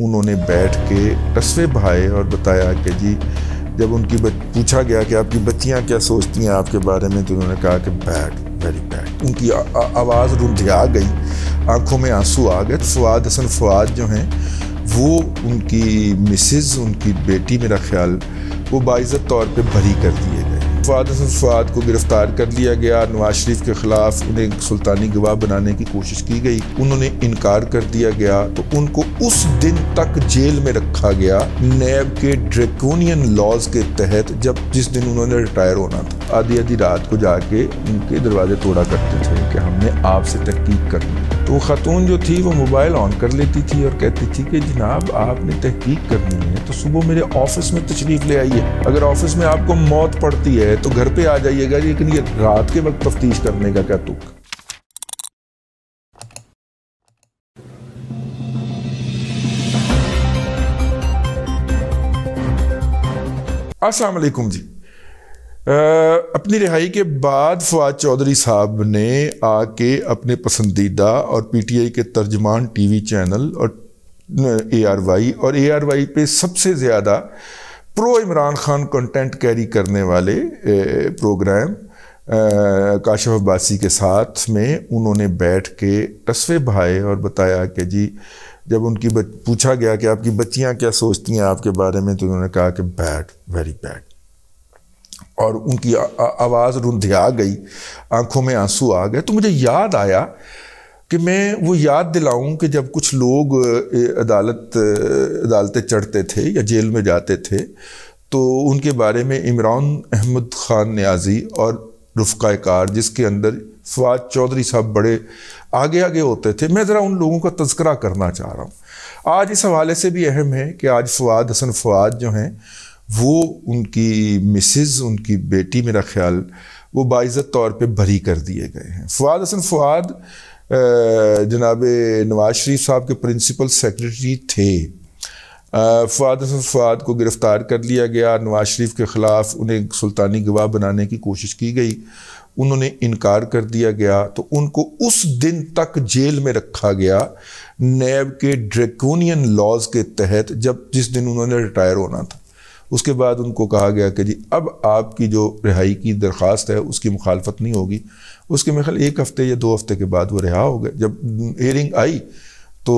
उन्होंने बैठ के रस्वे भाए और बताया कि जी जब उनकी पूछा गया कि आपकी बच्चियाँ क्या सोचती हैं आपके बारे में तो उन्होंने कहा कि बैड वेरी बैड उनकी आवाज़ रुंधिया गई आंखों में आंसू आ गए फवाद हसन फवाद जो हैं वो उनकी मिसेज़ उनकी बेटी मेरा ख्याल वो बाइज़त तौर पे भरी कर दिए गए फवाद हसन फवाद को गिरफ्तार कर लिया गया नवाज शरीफ के खिलाफ उन्हें सुल्तानी गवाह बनाने की कोशिश की गई उन्होंने इनकार कर दिया गया तो उनको उस दिन तक जेल में रखा गया नैब के ड्रेकोनियन लॉज के तहत जब जिस दिन उन्होंने रिटायर होना था आधी आधी रात को जाके उनके दरवाजे तोड़ा करते थे कि हमने आपसे तहकीक करनी है तो ख़ातून जो थी वो मोबाइल ऑन कर लेती थी और कहती थी कि जनाब आपने तहकीक करनी है तो सुबह मेरे ऑफिस में तशरीफ़ ले आइए अगर ऑफिस में आपको मौत पड़ती है तो घर पे आ जाइएगा लेकिन ये रात के वक्त तफ्तीश करने का क्या तुक असलकुम जी अपनी रिहाई के बाद फवाद चौधरी साहब ने आके अपने पसंदीदा और पी टी आई के तर्जमान टी वी चैनल और ए आर वाई और ए आर वाई पर सबसे ज़्यादा pro Imran Khan content carry करने वाले प्रोग्राम काशफ अब्बासी के साथ में उन्होंने बैठ के तस्वे बहाए और बताया कि जी जब उनकी पूछा गया कि आपकी बच्चियाँ क्या सोचती हैं आपके बारे में तो उन्होंने कहा कि बैड वेरी बैड और उनकी आवाज़ रुंधिया गई आंखों में आंसू आ गए तो मुझे याद आया कि मैं वो याद दिलाऊं कि जब कुछ लोग अदालत अदालतें चढ़ते थे या जेल में जाते थे तो उनके बारे में इमरान अहमद ख़ान न्याजी और रुफ़ा कार जिसके अंदर फवाद चौधरी साहब बड़े आगे आगे होते थे मैं ज़रा उन लोगों का तस्करा करना चाह रहा हूँ आज इस हवाले से भी अहम है कि आज फवाद हसन फवाद जो हैं वो उनकी मिसेज़ उनकी बेटी मेरा ख्याल वो बाइज़त तौर पे भरी कर दिए गए हैं फ़ुआद हसन फ़ुआद जनाब नवाज शरीफ साहब के प्रिंसिपल सेक्रेटरी थे फ़ुआद हसन फ़ुआद को गिरफ़्तार कर लिया गया नवाज शरीफ के ख़िलाफ़ उन्हें सुल्तानी गवाह बनाने की कोशिश की गई उन्होंने इनकार कर दिया गया तो उनको उस दिन तक जेल में रखा गया नैब के ड्रेकोनियन लॉज के तहत जब जिस दिन उन्होंने रिटायर होना था उसके बाद उनको कहा गया कि जी अब आपकी जो रिहाई की दरख्वास्त है उसकी मुखालफत नहीं होगी उसके मेरे ख्याल एक हफ़्ते या दो हफ़्ते के बाद वो रिहा हो गए जब हेयरिंग आई तो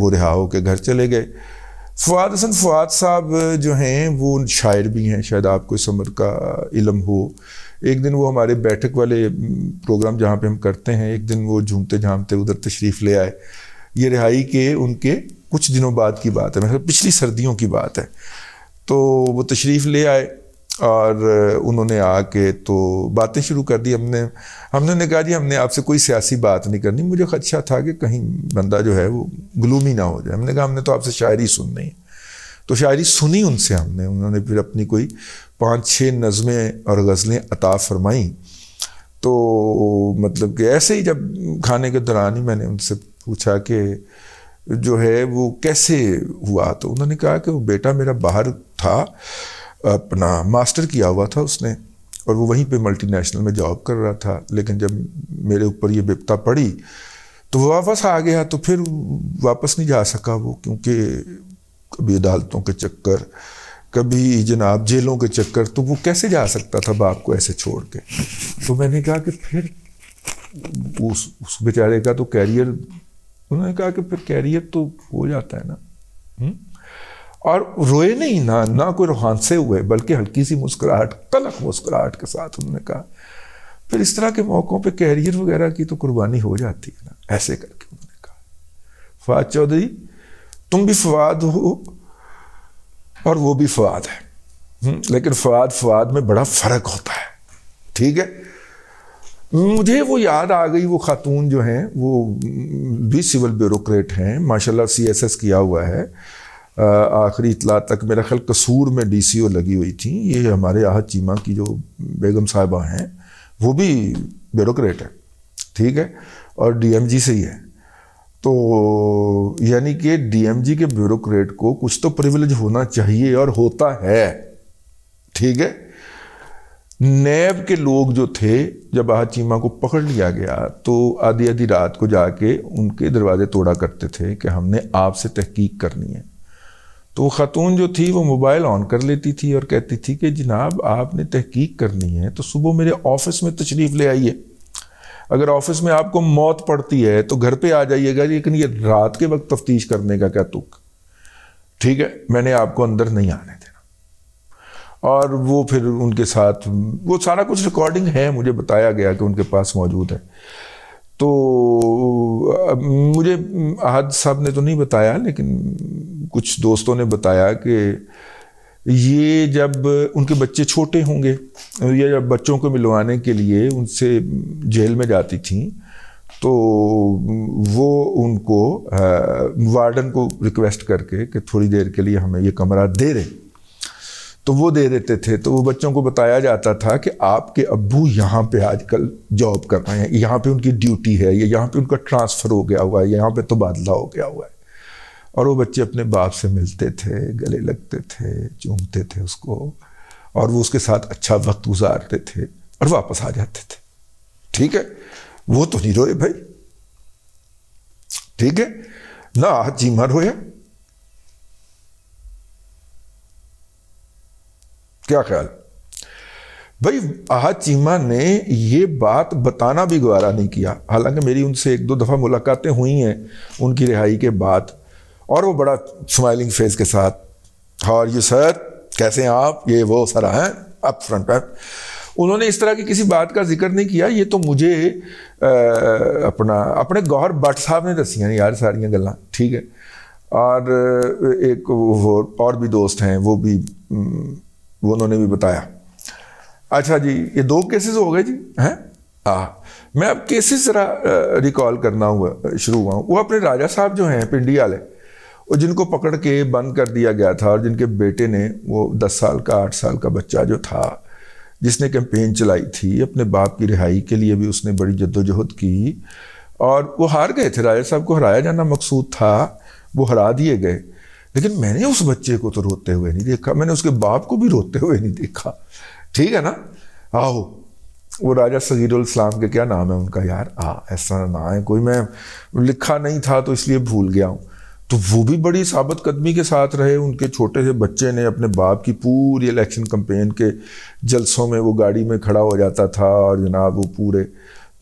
वो रिहा होकर घर चले गए फवाद हसन फवाद साहब जो हैं वो शायर भी हैं शायद आपको इस उम्र का इलम हो एक दिन वो हमारे बैठक वाले प्रोग्राम जहाँ पे हम करते हैं एक दिन वो झूमते झामते उधर तशरीफ़ ले आए ये रिहाई के उनके कुछ दिनों बाद की बात है मतलब पिछली सर्दियों की बात है तो वो तशरीफ़ ले आए और उन्होंने आके तो बातें शुरू कर दी हमने हमने कहा जी हमने आपसे कोई सियासी बात नहीं करनी मुझे खदशा था कि कहीं बंदा जो है वो ग्लूमी ना हो जाए हमने कहा हमने तो आपसे शायरी सुननी है तो शायरी सुनी उनसे हमने उन्होंने फिर अपनी कोई पाँच छः नज़में और गज़लें अता फरमाईं तो मतलब कि ऐसे ही जब खाने के दौरान ही मैंने उनसे पूछा कि जो है वो कैसे हुआ तो उन्होंने कहा कि वो बेटा मेरा बाहर था अपना मास्टर किया हुआ था उसने और वो वहीं पे मल्टीनेशनल में जॉब कर रहा था लेकिन जब मेरे ऊपर ये विपता पड़ी तो वो वापस आ गया तो फिर वापस नहीं जा सका वो क्योंकि कभी अदालतों के चक्कर कभी जनाब जेलों के चक्कर तो वो कैसे जा सकता था बाप को ऐसे छोड़ के तो मैंने कहा कि फिर उस उस बेचारे का तो कैरियर उन्होंने कहा कि फिर कैरियर तो हो जाता है ना हुँ? हम्म? और रोए नहीं ना ना कोई रोहानसे हुए बल्कि हल्की सी मुस्कुराहट कलक मुस्कुराहट के साथ उन्होंने कहा फिर इस तरह के मौक़ों पे कैरियर वगैरह की तो कुर्बानी हो जाती है ना ऐसे करके उन्होंने कहा फवाद चौधरी तुम भी फवाद हो और वो भी फवाद है हम्म, लेकिन फवाद फवाद में बड़ा फ़र्क होता है ठीक है मुझे वो याद आ गई वो खातून जो हैं वो भी सिविल ब्यूरोक्रेट हैं माशाल्लाह सीएसएस किया हुआ है आखिरी इतला तक मेरा ख्याल कसूर में डीसीओ लगी हुई थी ये हमारे आहत चीमा की जो बेगम साहिबा हैं वो भी ब्यूरोक्रेट है ठीक है और डीएमजी से ही है तो यानी कि डीएमजी के ब्यूरोक्रेट को कुछ तो प्रिविलेज होना चाहिए और होता है ठीक है नैब के लोग जो थे जब आह चीमा को पकड़ लिया गया तो आधी आधी रात को जाके उनके दरवाजे तोड़ा करते थे कि हमने आपसे तहकीक करनी है तो ख़ातून जो थी वो मोबाइल ऑन कर लेती थी और कहती थी कि जनाब आपने तहकीक करनी है तो सुबह मेरे ऑफिस में तशरीफ़ ले आइए अगर ऑफिस में आपको मौत पड़ती है तो घर पे आ जाइएगा लेकिन ये रात के वक्त तफ्तीश करने का क्या तुक ठीक है मैंने आपको अंदर नहीं आने दिया और वो फिर उनके साथ वो सारा कुछ रिकॉर्डिंग है मुझे बताया गया कि उनके पास मौजूद है तो मुझे अहद साहब ने तो नहीं बताया लेकिन कुछ दोस्तों ने बताया कि ये जब उनके बच्चे छोटे होंगे ये जब बच्चों को मिलवाने के लिए उनसे जेल में जाती थी तो वो उनको वार्डन को रिक्वेस्ट करके कि थोड़ी देर के लिए हमें ये कमरा दे दें तो वो दे देते थे तो वो बच्चों को बताया जाता था कि आपके अब्बू यहाँ पे आजकल जॉब कर रहे हैं यहाँ पे उनकी ड्यूटी है या यहाँ पे उनका ट्रांसफ़र हो गया हुआ है या यहाँ पे तबादला तो हो गया हुआ है और वो बच्चे अपने बाप से मिलते थे गले लगते थे चूमते थे उसको और वो उसके साथ अच्छा वक्त गुजारते थे और वापस आ जाते थे ठीक है वो तो नहीं रोए भाई ठीक है ना आज जीमर होया क्या ख्याल भाई आहद चीमा ने ये बात बताना भी गुवारा नहीं किया हालांकि मेरी उनसे एक दो दफ़ा मुलाकातें हुई हैं उनकी रिहाई के बाद और वो बड़ा स्माइलिंग फेस के साथ और हाँ, यू सर कैसे हैं आप ये वो सरा हैं अप फ्रंट पर उन्होंने इस तरह की किसी बात का जिक्र नहीं किया ये तो मुझे आ, अपना अपने गौहर भट्ट साहब ने दसिया यार सारिया गल् ठीक है और एक वो और भी दोस्त हैं वो भी वो उन्होंने भी बताया अच्छा जी ये दो केसेस हो गए जी हैं हाँ मैं अब केसेस ज़रा रिकॉल करना हुआ शुरू हुआ हूँ वो अपने राजा साहब जो हैं पिंडी वाले और जिनको पकड़ के बंद कर दिया गया था और जिनके बेटे ने वो दस साल का आठ साल का बच्चा जो था जिसने कैंपेन चलाई थी अपने बाप की रिहाई के लिए भी उसने बड़ी जद्दोजहद की और वो हार गए थे राजा साहब को हराया जाना मकसूद था वो हरा दिए गए लेकिन मैंने उस बच्चे को तो रोते हुए नहीं देखा मैंने उसके बाप को भी रोते हुए नहीं देखा ठीक है ना आओ वो राजा सगीरुलस्लाम के क्या नाम है उनका यार आ ऐसा ना है कोई मैं लिखा नहीं था तो इसलिए भूल गया हूँ तो वो भी बड़ी साबित कदमी के साथ रहे उनके छोटे से बच्चे ने अपने बाप की पूरी इलेक्शन कंपेन के जलसों में वो गाड़ी में खड़ा हो जाता था और जनाब वो पूरे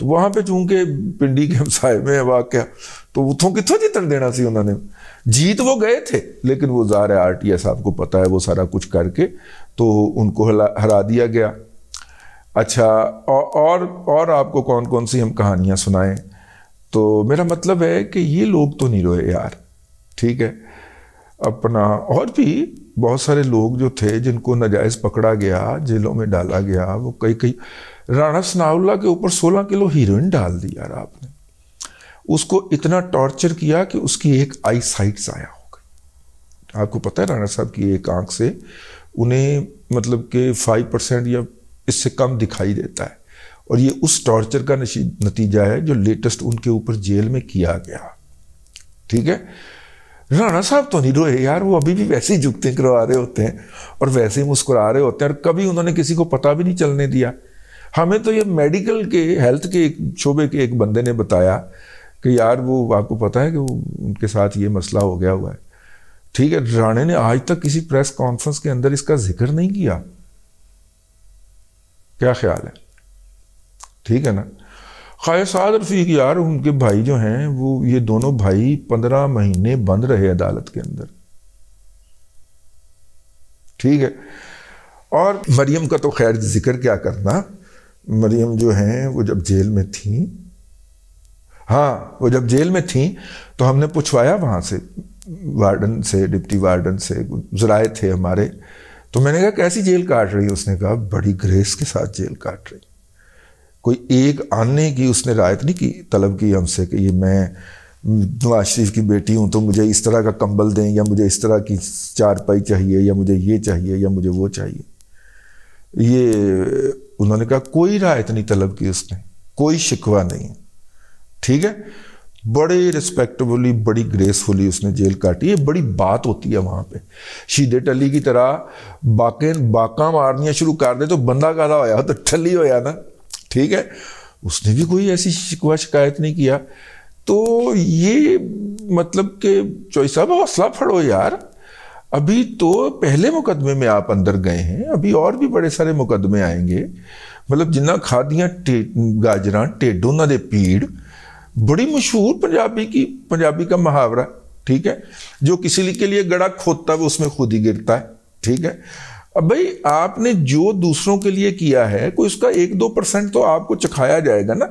तो वहाँ पे चूंकि पिंडी के हमसाए में वाक्य तो उतों कितों चित्र देना सी उन्होंने जीत वो गए थे लेकिन वो ज़ाहिर आर टी साहब को पता है वो सारा कुछ करके तो उनको हरा दिया गया अच्छा औ, और और आपको कौन कौन सी हम कहानियाँ सुनाएं तो मेरा मतलब है कि ये लोग तो नहीं रोए यार ठीक है अपना और भी बहुत सारे लोग जो थे जिनको नाजायज़ पकड़ा गया जेलों में डाला गया वो कई कई राणा सनाउल्ला के ऊपर 16 किलो हीरोइन डाल दी यार आप उसको इतना टॉर्चर किया कि उसकी एक आई साइट ज़ाया हो गई आपको पता है राणा साहब की एक आंख से उन्हें मतलब कि फाइव परसेंट या इससे कम दिखाई देता है और ये उस टॉर्चर का नतीजा है जो लेटेस्ट उनके ऊपर जेल में किया गया ठीक है राणा साहब तो नहीं रोए यार वो अभी भी वैसे ही झुकते करवा रहे होते हैं और वैसे ही मुस्कुरा रहे होते हैं और कभी उन्होंने किसी को पता भी नहीं चलने दिया हमें तो ये मेडिकल के हेल्थ के एक शोबे के एक बंदे ने बताया कि यार वो आपको पता है कि वो उनके साथ ये मसला हो गया हुआ है ठीक है राणे ने आज तक किसी प्रेस कॉन्फ्रेंस के अंदर इसका जिक्र नहीं किया क्या ख्याल है ठीक है ना खाय साद रफीक यार उनके भाई जो हैं वो ये दोनों भाई पंद्रह महीने बंद रहे अदालत के अंदर ठीक है और मरियम का तो खैर जिक्र क्या करना मरियम जो हैं वो जब जेल में थी हाँ वो जब जेल में थी तो हमने पूछवाया वहाँ से वार्डन से डिप्टी वार्डन से जराए थे हमारे तो मैंने कहा कैसी जेल काट रही उसने कहा बड़ी ग्रेस के साथ जेल काट रही कोई एक आने की उसने रायत नहीं की तलब की हमसे कि ये मैं नवाज शरीफ की बेटी हूँ तो मुझे इस तरह का कंबल दें या मुझे इस तरह की चारपाई चाहिए या मुझे ये चाहिए या मुझे वो चाहिए ये उन्होंने कहा कोई रायत नहीं तलब की उसने कोई शिकवा नहीं ठीक है बड़े रिस्पेक्टेबली बड़ी ग्रेसफुली उसने जेल काटी ये बड़ी बात होती है वहाँ पे शीधे टली की तरह बाके बाका मारनियाँ शुरू कर दे तो बंदा गादा होया तो टली होया ना ठीक है उसने भी कोई ऐसी शिकवा शिकायत नहीं किया तो ये मतलब कि चोई साहब हौसला फड़ो यार अभी तो पहले मुकदमे में आप अंदर गए हैं अभी और भी बड़े सारे मुकदमे आएंगे मतलब जिन्ना खादियाँ गाजर ढेड उन्होंने पीड़ बड़ी मशहूर पंजाबी की पंजाबी का मुहावरा ठीक है जो किसी के लिए गड़ा खोदता है वो उसमें खुद ही गिरता है ठीक है अब भाई आपने जो दूसरों के लिए किया है कोई उसका एक दो परसेंट तो आपको चखाया जाएगा ना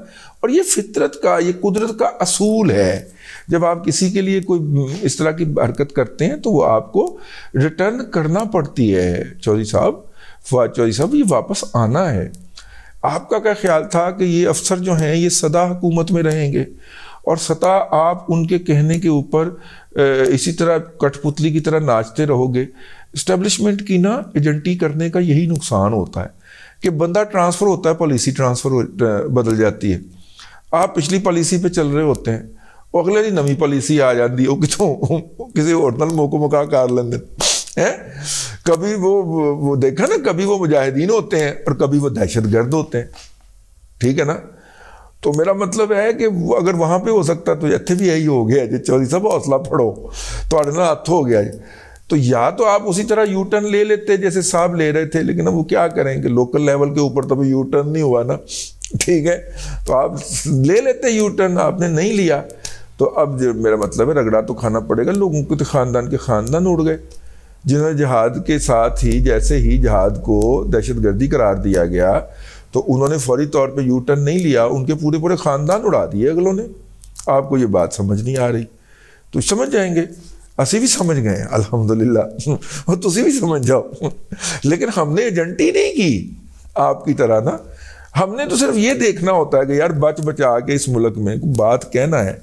और ये फितरत का ये कुदरत का असूल है जब आप किसी के लिए कोई इस तरह की हरकत करते हैं तो वो आपको रिटर्न करना पड़ती है चौधरी साहब चौधरी साहब ये वापस आना है आपका क्या ख्याल था कि ये अफसर जो हैं ये सदा हुकूमत में रहेंगे और सदा आप उनके कहने के ऊपर इसी तरह कठपुतली की तरह नाचते रहोगे इस्टेब्लिशमेंट की ना एजेंटी करने का यही नुकसान होता है कि बंदा ट्रांसफ़र होता है पॉलिसी ट्रांसफ़र बदल जाती है आप पिछली पॉलिसी पे चल रहे होते हैं अगले ਅਗਲੇ नवी पॉलिसी आ जाती ਜਾਂਦੀ ਉਹ ਕਿਥੋਂ ਕਿਸੇ ਹੋਰ ਨਾਲ ਮੋਕੋ ਮਕਾ लेंगे है कभी वो वो देखा ना कभी वो मुजाहिदीन होते हैं और कभी वो दहशत गर्द होते हैं ठीक है ना तो मेरा मतलब है कि अगर वहाँ पे हो सकता तो इतने भी यही हो गया जी चौधरी साहब हौसला फड़ो थोड़े ना हथ हो गया जी तो या तो आप उसी तरह यू टर्न ले लेते जैसे साहब ले रहे थे लेकिन अब वो क्या करेंगे लोकल लेवल के ऊपर तो अभी यू टर्न नहीं हुआ ना ठीक है तो आप ले लेते यू टर्न आपने नहीं लिया तो अब मेरा मतलब है रगड़ा तो खाना पड़ेगा लोगों के तो खानदान के खानदान उड़ गए जिन्होंने जहाद के साथ ही जैसे ही जहाद को दहशतगर्दी करार दिया गया तो उन्होंने फौरी तौर पे यू टर्न नहीं लिया उनके पूरे पूरे ख़ानदान उड़ा दिए अगलों ने आपको ये बात समझ नहीं आ रही तो समझ जाएंगे असि भी समझ गए अलहमदुल्ला और तुम भी समझ जाओ लेकिन हमने एजेंटी नहीं की आपकी तरह ना हमने तो सिर्फ ये देखना होता है कि यार बच बचा के इस मुल्क में बात कहना है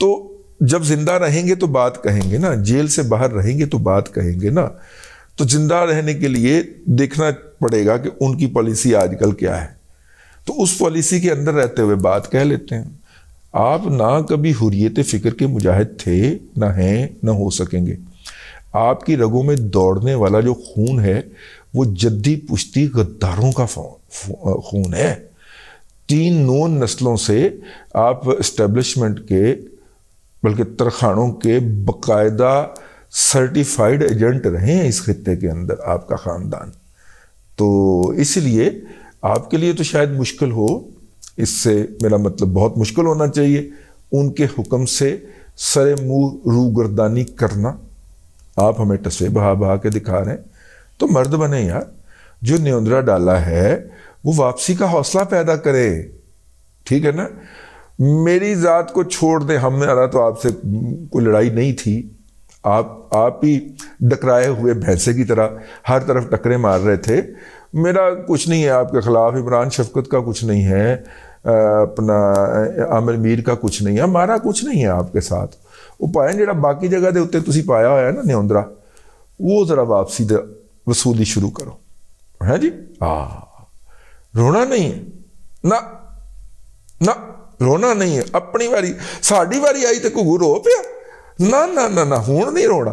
तो जब जिंदा रहेंगे तो बात कहेंगे ना जेल से बाहर रहेंगे तो बात कहेंगे ना तो जिंदा रहने के लिए देखना पड़ेगा कि उनकी पॉलिसी आजकल क्या है तो उस पॉलिसी के अंदर रहते हुए बात कह लेते हैं आप ना कभी हुरियत फ़िक्र के मुजाहिद थे ना हैं ना हो सकेंगे आपकी रगों में दौड़ने वाला जो खून है वो जद्दी पुश्ती गद्दारों का खून है तीन नोन नस्लों से आप इस्टेब्लिशमेंट के बल्कि तरखानों के बाकायदा सर्टिफाइड एजेंट रहे हैं इस खत्े के अंदर आपका ख़ानदान तो इसलिए आपके लिए तो शायद मुश्किल हो इससे मेरा मतलब बहुत मुश्किल होना चाहिए उनके हुक्म से सरे मुँह रूगर्दानी करना आप हमें टसे बहा बहा के दिखा रहे हैं तो मर्द बने यार जो न्योंदरा डाला है वो वापसी का हौसला पैदा करे ठीक है ना मेरी ज़ात को छोड़ दे अला तो आपसे कोई लड़ाई नहीं थी आप आप ही डकराए हुए भैंसे की तरह हर तरफ टकरे मार रहे थे मेरा कुछ नहीं है आपके ख़िलाफ़ इमरान शफकत का कुछ नहीं है अपना आमिर मीर का कुछ नहीं है हमारा कुछ नहीं है आपके साथ वो पाया जरा बाकी जगह के उत्ते पाया हो ना ਨਾ वो जरा वापसी द वसूली शुरू करो है जी हाँ रोना नहीं ना ना रोना नहीं है अपनी वारी साडी वारी आई तो ਘੁੱਗੂ रो पिया ना ना ना ना हूँ नहीं रोना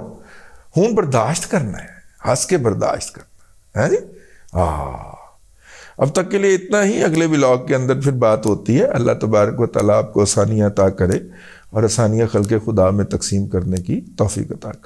हूँ बर्दाश्त करना है हंस के बर्दाश्त करना है जी आ अब तक के लिए इतना ही अगले ब्लॉग के अंदर फिर बात होती है अल्लाह तबारक व ताली आपको आसानियाँ अता करे और आसानियाँ खल के खुदा में तकसीम करने की तोफ़ी अता करे